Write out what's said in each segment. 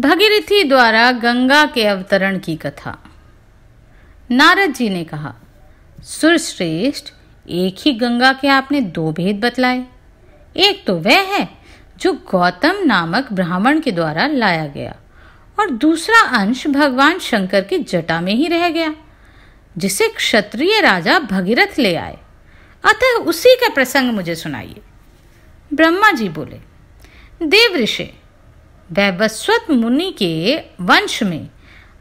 भगीरथी द्वारा गंगा के अवतरण की कथा नारद जी ने कहा सुरश्रेष्ठ एक ही गंगा के आपने दो भेद बतलाए एक तो वह है जो गौतम नामक ब्राह्मण के द्वारा लाया गया और दूसरा अंश भगवान शंकर के जटा में ही रह गया जिसे क्षत्रिय राजा भगीरथ ले आए अतः उसी का प्रसंग मुझे सुनाइए ब्रह्मा जी बोले देव ऋषि वैवस्वत मुनि के वंश में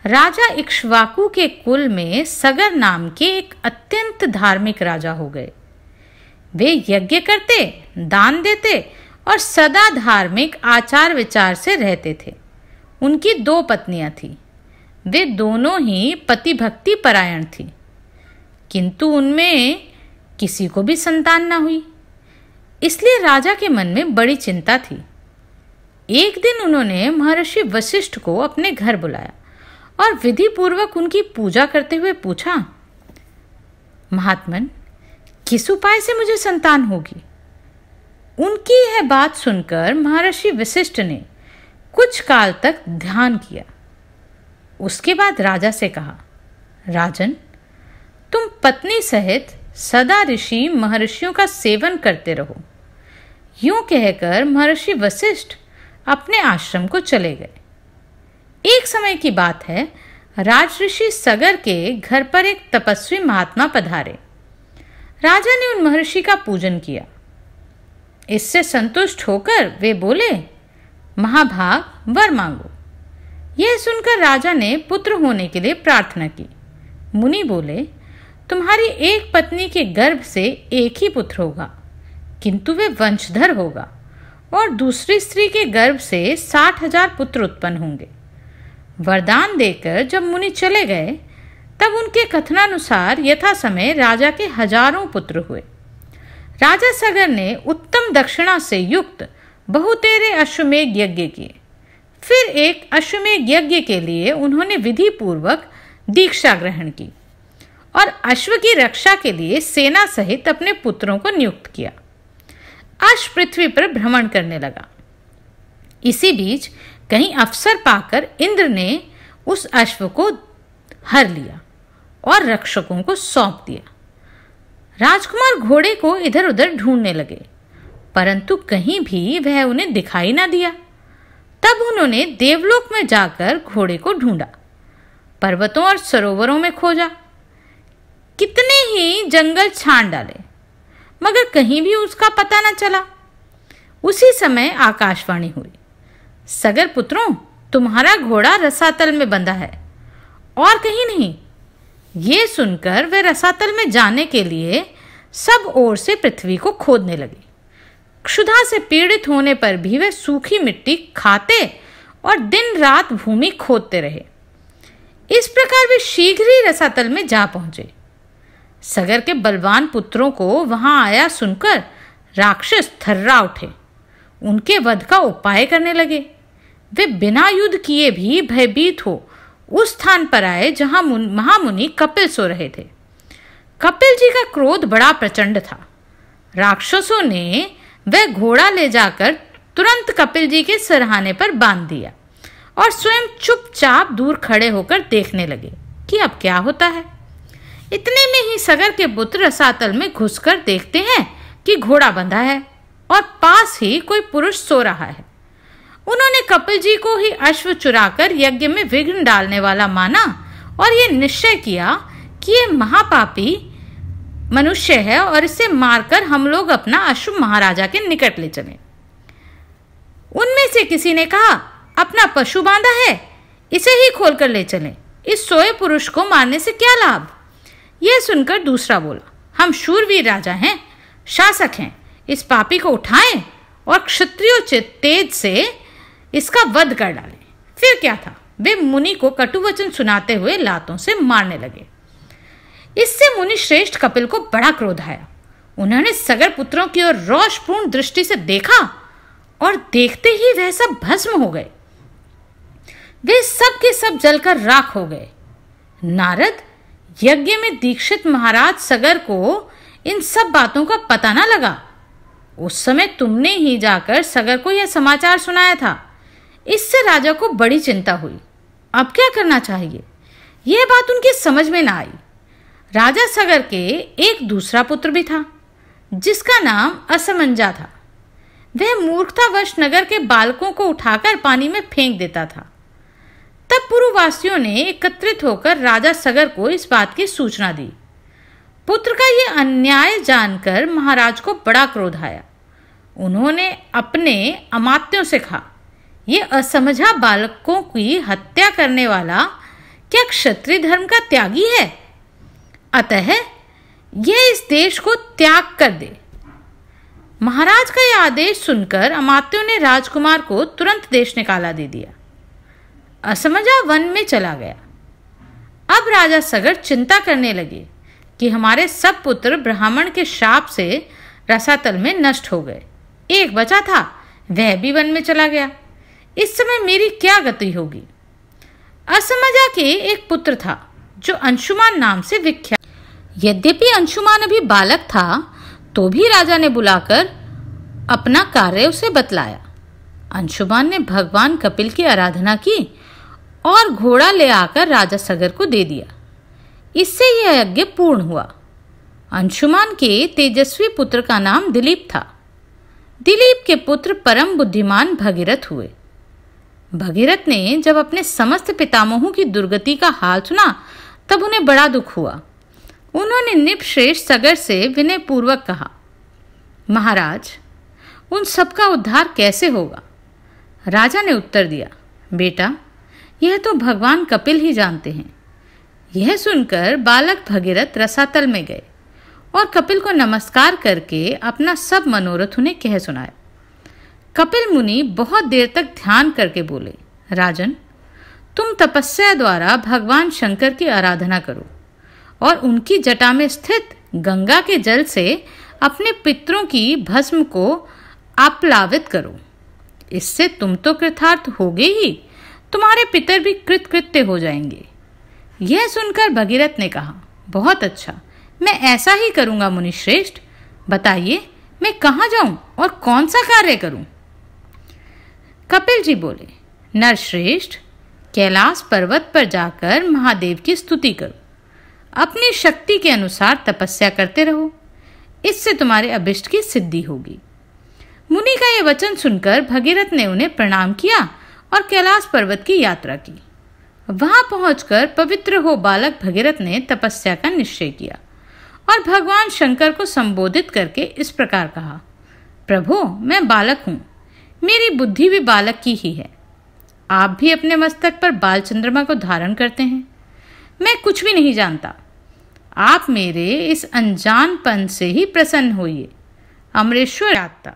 राजा इक्ष्वाकु के कुल में सगर नाम के एक अत्यंत धार्मिक राजा हो गए वे यज्ञ करते दान देते और सदा धार्मिक आचार विचार से रहते थे उनकी दो पत्नियां थीं वे दोनों ही पति भक्ति परायण थीं किंतु उनमें किसी को भी संतान न हुई इसलिए राजा के मन में बड़ी चिंता थी एक दिन उन्होंने महर्षि वशिष्ठ को अपने घर बुलाया और विधि पूर्वक उनकी पूजा करते हुए पूछा महात्मन किस उपाय से मुझे संतान होगी उनकी यह बात सुनकर महर्षि वशिष्ठ ने कुछ काल तक ध्यान किया उसके बाद राजा से कहा राजन तुम पत्नी सहित सदा ऋषि महर्षियों का सेवन करते रहो यूं कहकर महर्षि वशिष्ठ अपने आश्रम को चले गए एक समय की बात है राजऋषि सगर के घर पर एक तपस्वी महात्मा पधारे राजा ने उन महर्षि का पूजन किया इससे संतुष्ट होकर वे बोले महाभाग वर मांगो यह सुनकर राजा ने पुत्र होने के लिए प्रार्थना की मुनि बोले तुम्हारी एक पत्नी के गर्भ से एक ही पुत्र होगा किंतु वे वंशधर होगा और दूसरी स्त्री के गर्भ से साठ हजार पुत्र उत्पन्न होंगे वरदान देकर जब मुनि चले गए तब उनके कथनानुसार यथा समय राजा के हजारों पुत्र हुए राजा सगर ने उत्तम दक्षिणा से युक्त बहुतेरे अश्वमेघ यज्ञ किए फिर एक अश्वमेघ यज्ञ के लिए उन्होंने विधि पूर्वक दीक्षा ग्रहण की और अश्व की रक्षा के लिए सेना सहित अपने पुत्रों को नियुक्त किया आकाश पृथ्वी पर भ्रमण करने लगा इसी बीच कहीं अवसर पाकर इंद्र ने उस अश्व को हर लिया और रक्षकों को सौंप दिया राजकुमार घोड़े को इधर उधर ढूंढने लगे परंतु कहीं भी वह उन्हें दिखाई ना दिया तब उन्होंने देवलोक में जाकर घोड़े को ढूंढा पर्वतों और सरोवरों में खोजा कितने ही जंगल छान डाले मगर कहीं भी उसका पता न चला उसी समय आकाशवाणी हुई सगर पुत्रों तुम्हारा घोड़ा रसातल में बंधा है और कहीं नहीं ये सुनकर वे रसातल में जाने के लिए सब ओर से पृथ्वी को खोदने लगे क्षुधा से पीड़ित होने पर भी वे सूखी मिट्टी खाते और दिन रात भूमि खोदते रहे इस प्रकार वे शीघ्र ही रसातल में जा पहुंचे सगर के बलवान पुत्रों को वहां आया सुनकर राक्षस थर्रा उठे उनके वध का उपाय करने लगे वे बिना युद्ध किए भी भयभीत हो उस स्थान पर आए जहां महामुनि कपिल सो रहे थे कपिल जी का क्रोध बड़ा प्रचंड था राक्षसों ने वह घोड़ा ले जाकर तुरंत कपिल जी के सरहाने पर बांध दिया और स्वयं चुपचाप दूर खड़े होकर देखने लगे कि अब क्या होता है इतने में ही सगर के पुत्र रसातल में घुसकर देखते हैं कि घोड़ा बंधा है और पास ही कोई पुरुष सो रहा है उन्होंने कपिल जी को ही अश्व चुराकर यज्ञ में विघ्न डालने वाला माना और ये निश्चय किया कि ये महापापी मनुष्य है और इसे मारकर हम लोग अपना अश्व महाराजा के निकट ले चले उनमें से किसी ने कहा अपना पशु बांधा है इसे ही खोलकर ले चले इस सोए पुरुष को मारने से क्या लाभ यह सुनकर दूसरा बोला हम शूरवीर राजा हैं शासक हैं इस पापी को उठाएं और क्षत्रियोचित तेज से इसका वध कर डालें फिर क्या था वे मुनि को कटु वचन सुनाते हुए लातों से मारने लगे इससे मुनि श्रेष्ठ कपिल को बड़ा क्रोध आया उन्होंने सगर पुत्रों की ओर रोषपूर्ण दृष्टि से देखा और देखते ही वह सब भस्म हो गए वे सब के सब जलकर राख हो गए नारद यज्ञ में दीक्षित महाराज सगर को इन सब बातों का पता न लगा उस समय तुमने ही जाकर सगर को यह समाचार सुनाया था इससे राजा को बड़ी चिंता हुई अब क्या करना चाहिए यह बात उनके समझ में ना आई राजा सगर के एक दूसरा पुत्र भी था जिसका नाम असमंजा था वह मूर्खतावश नगर के बालकों को उठाकर पानी में फेंक देता था तब पूर्ववासियों ने एकत्रित होकर राजा सगर को इस बात की सूचना दी पुत्र का यह अन्याय जानकर महाराज को बड़ा क्रोध आया उन्होंने अपने अमात्यों से कहा यह असमझा बालकों की हत्या करने वाला क्या क्षत्रिय धर्म का त्यागी है अतः यह इस देश को त्याग कर दे महाराज का यह आदेश सुनकर अमात्यों ने राजकुमार को तुरंत देश निकाला दे दिया असमझा वन में चला गया अब राजा सगर चिंता करने लगे कि हमारे सब पुत्र ब्राह्मण के शाप से रसातल में नष्ट हो गए एक बचा था वह भी वन में चला गया इस समय मेरी क्या गति होगी असमझा के एक पुत्र था जो अंशुमान नाम से विख्यात यद्यपि अंशुमान अभी बालक था तो भी राजा ने बुलाकर अपना कार्य उसे बतलाया अंशुमान ने भगवान कपिल की आराधना की और घोड़ा ले आकर राजा सगर को दे दिया इससे यह यज्ञ पूर्ण हुआ अंशुमान के तेजस्वी पुत्र का नाम दिलीप था दिलीप के पुत्र परम बुद्धिमान भगीरथ हुए भगीरथ ने जब अपने समस्त पितामहों की दुर्गति का हाल सुना तब उन्हें बड़ा दुख हुआ उन्होंने निपश्रेष्ठ सगर से विनय पूर्वक कहा महाराज उन सबका उद्धार कैसे होगा राजा ने उत्तर दिया बेटा यह तो भगवान कपिल ही जानते हैं यह सुनकर बालक भगीरथ रसातल में गए और कपिल को नमस्कार करके अपना सब मनोरथ उन्हें कह सुनाया कपिल मुनि बहुत देर तक ध्यान करके बोले राजन तुम तपस्या द्वारा भगवान शंकर की आराधना करो और उनकी जटा में स्थित गंगा के जल से अपने पितरों की भस्म को आप्लावित करो इससे तुम तो कृतार्थ होगे ही तुम्हारे पितर भी कृतकृत्य हो जाएंगे यह सुनकर भगीरथ ने कहा बहुत अच्छा मैं ऐसा ही करूंगा मुनिश्रेष्ठ बताइए मैं कहाँ जाऊं और कौन सा कार्य करूं? कपिल जी बोले नरश्रेष्ठ कैलाश पर्वत पर जाकर महादेव की स्तुति करो अपनी शक्ति के अनुसार तपस्या करते रहो इससे तुम्हारे अभिष्ट की सिद्धि होगी मुनि का यह वचन सुनकर भगीरथ ने उन्हें प्रणाम किया और कैलाश पर्वत की यात्रा की वहां पहुंचकर पवित्र हो बालक भगीरथ ने तपस्या का निश्चय किया और भगवान शंकर को संबोधित करके इस प्रकार कहा प्रभु मैं बालक हूँ मेरी बुद्धि भी बालक की ही है आप भी अपने मस्तक पर बाल चंद्रमा को धारण करते हैं मैं कुछ भी नहीं जानता आप मेरे इस अनजानपन से ही प्रसन्न होइए अमरेश्वर आता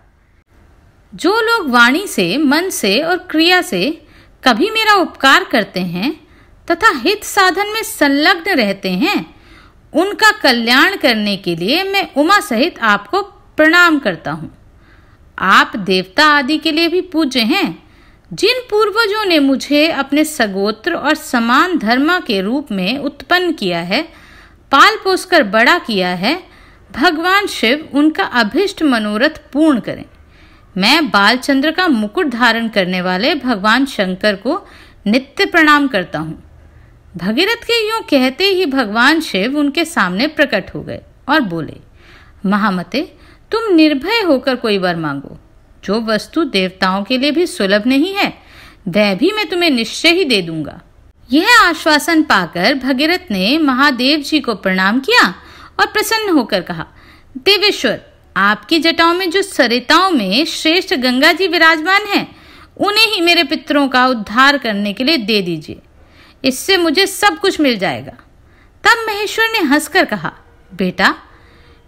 जो लोग वाणी से मन से और क्रिया से कभी मेरा उपकार करते हैं तथा हित साधन में संलग्न रहते हैं उनका कल्याण करने के लिए मैं उमा सहित आपको प्रणाम करता हूँ आप देवता आदि के लिए भी पूज्य हैं जिन पूर्वजों ने मुझे अपने सगोत्र और समान धर्मा के रूप में उत्पन्न किया है पाल पोसकर बड़ा किया है भगवान शिव उनका अभिष्ट मनोरथ पूर्ण करें मैं बालचंद्र का मुकुट धारण करने वाले भगवान शंकर को नित्य प्रणाम करता हूँ भगीरथ के यूं कहते ही भगवान शिव उनके सामने प्रकट हो गए और बोले महामते तुम निर्भय होकर कोई वर मांगो जो वस्तु देवताओं के लिए भी सुलभ नहीं है वह भी मैं तुम्हें निश्चय ही दे दूंगा यह आश्वासन पाकर भगीरथ ने महादेव जी को प्रणाम किया और प्रसन्न होकर कहा देवेश्वर आपकी जटाओं में जो सरिताओं में श्रेष्ठ गंगा जी विराजमान हैं उन्हें ही मेरे पितरों का उद्धार करने के लिए दे दीजिए इससे मुझे सब कुछ मिल जाएगा तब महेश्वर ने हंसकर कहा बेटा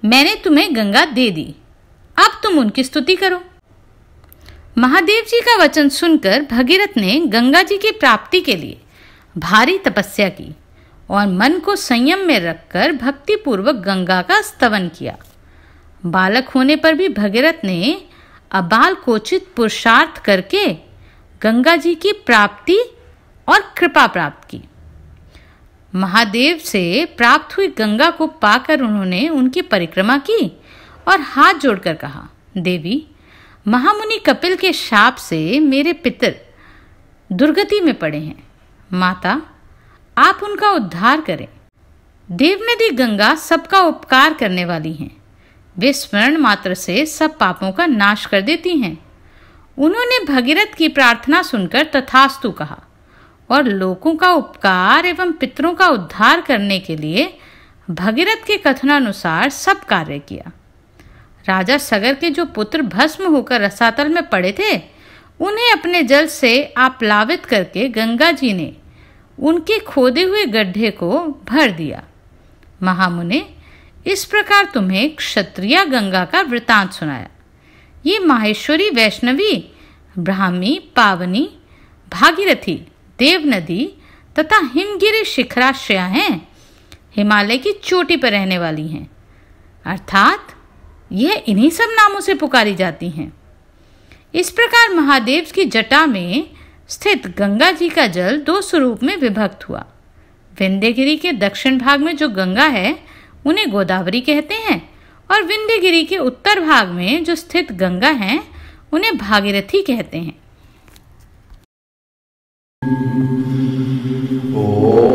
मैंने तुम्हें गंगा दे दी अब तुम उनकी स्तुति करो महादेव जी का वचन सुनकर भगीरथ ने गंगा जी की प्राप्ति के लिए भारी तपस्या की और मन को संयम में रखकर भक्तिपूर्वक गंगा का स्तवन किया बालक होने पर भी भगीरथ ने अबाल कोचित पुरुषार्थ करके गंगा जी की प्राप्ति और कृपा प्राप्त की महादेव से प्राप्त हुई गंगा को पाकर उन्होंने उनकी परिक्रमा की और हाथ जोड़कर कहा देवी महामुनि कपिल के शाप से मेरे पितर दुर्गति में पड़े हैं माता आप उनका उद्धार करें देवनदी गंगा सबका उपकार करने वाली हैं वे स्मरण मात्र से सब पापों का नाश कर देती हैं उन्होंने भगीरथ की प्रार्थना सुनकर तथास्तु कहा और लोगों का उपकार एवं पितरों का उद्धार करने के लिए भगीरथ के कथनानुसार सब कार्य किया राजा सगर के जो पुत्र भस्म होकर रसातल में पड़े थे उन्हें अपने जल से आप्लावित करके गंगा जी ने उनके खोदे हुए गड्ढे को भर दिया महामुने इस प्रकार तुम्हें क्षत्रिय गंगा का वृतांत सुनाया ये माहेश्वरी वैष्णवी ब्राह्मी पावनी भागीरथी देव नदी तथा हिमगिरी शिखराश्रया हैं हिमालय की चोटी पर रहने वाली हैं अर्थात यह इन्हीं सब नामों से पुकारी जाती हैं इस प्रकार महादेव की जटा में स्थित गंगा जी का जल दो स्वरूप में विभक्त हुआ विंध्यगिरी के दक्षिण भाग में जो गंगा है उन्हें गोदावरी कहते हैं और विंध्यगिरी के उत्तर भाग में जो स्थित गंगा है उन्हें भागीरथी कहते हैं ओ